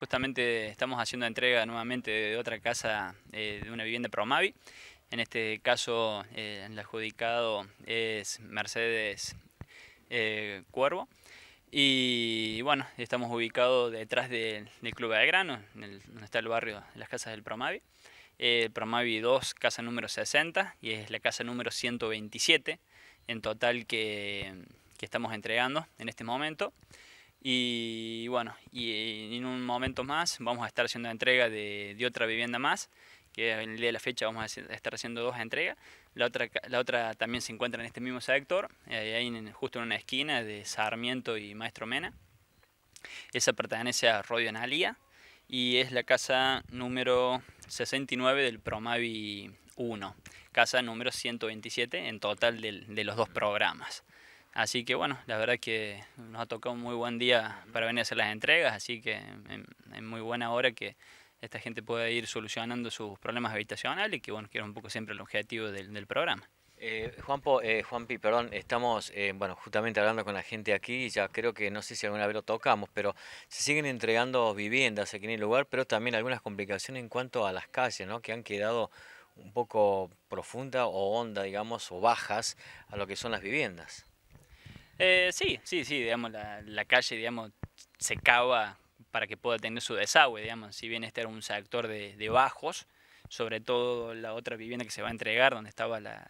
Justamente estamos haciendo entrega nuevamente de otra casa eh, de una vivienda Promavi. En este caso, eh, el adjudicado es Mercedes eh, Cuervo. Y bueno, estamos ubicados detrás del, Club de en donde está el barrio de las casas del Promavi. Promavi 2, casa número 60, y es la casa número 127 en total que estamos entregando en este momento. Y bueno, y en un momento más vamos a estar haciendo entrega de, de otra vivienda más, que en el día de la fecha vamos a estar haciendo dos entregas. La otra, la otra también se encuentra en este mismo sector, eh, ahí justo en una esquina de Sarmiento y Maestro Mena. Esa pertenece a Rodio Analía y es la casa número 69 del Promavi 1, casa número 127 en total de los dos programas. Así que bueno, la verdad que nos ha tocado un muy buen día para venir a hacer las entregas, así que es muy buena hora que esta gente pueda ir solucionando sus problemas habitacionales, y que bueno, que era un poco siempre el objetivo del, programa. Eh, Juanpo, eh, Juanpi, perdón, estamos, eh, justamente hablando con la gente aquí, ya creo que no sé si alguna vez lo tocamos, pero se siguen entregando viviendas aquí en el lugar, pero también algunas complicaciones en cuanto a las calles, ¿no? Que han quedado un poco profunda o honda, digamos, o bajas a lo que son las viviendas. Eh, sí, sí, sí, digamos, la, calle, digamos, se cava para que pueda tener su desagüe, digamos. Si bien este era un sector de, bajos, sobre todo la otra vivienda que se va a entregar, donde estaba la,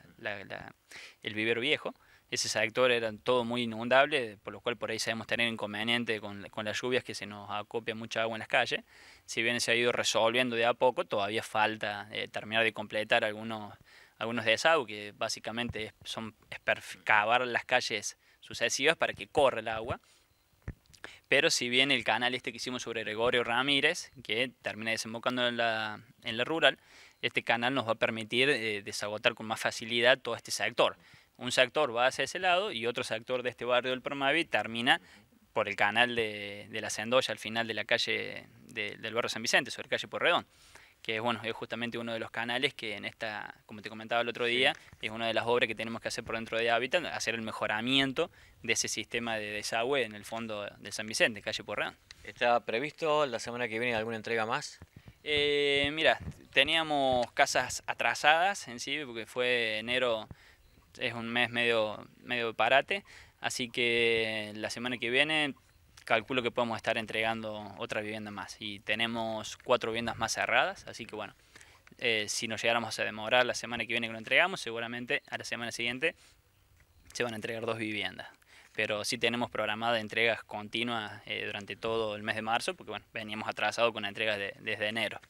el vivero viejo, ese sector era todo muy inundable, por lo cual por ahí sabemos tener inconveniente con, con las lluvias que se nos acopia mucha agua en las calles. Si bien se ha ido resolviendo de a poco, todavía falta eh, terminar de completar algunos, algunos desagües, que básicamente son es cavar las calles sucesivas para que corra el agua. Pero si bien el canal este que hicimos sobre Gregorio Ramírez, que termina desembocando en la, rural, este canal nos va a permitir eh, desagotar con más facilidad todo este sector. Un sector va hacia ese lado y otro sector de este barrio del Promavi termina por el canal de, la Sendoya al final de la calle del barrio San Vicente, sobre calle Porredón que bueno, es justamente uno de los canales que en esta, como te comentaba el otro día, es una de las obras que tenemos que hacer por dentro de hábitat, hacer el mejoramiento de ese sistema de desagüe en el fondo de San Vicente, calle Porrán. ¿Está previsto la semana que viene alguna entrega más? Eh, mira, teníamos casas atrasadas en sí, porque fue enero, es un mes medio, medio parate, así que la semana que viene calculo que podemos estar entregando otra vivienda más. Y tenemos cuatro viviendas más cerradas, así que bueno, eh, si nos llegáramos a demorar la semana que viene que lo entregamos, seguramente a la semana siguiente se van a entregar dos viviendas. Pero sí tenemos programada entregas continuas eh, durante todo el mes de marzo, porque bueno, veníamos atrasados con entregas desde enero.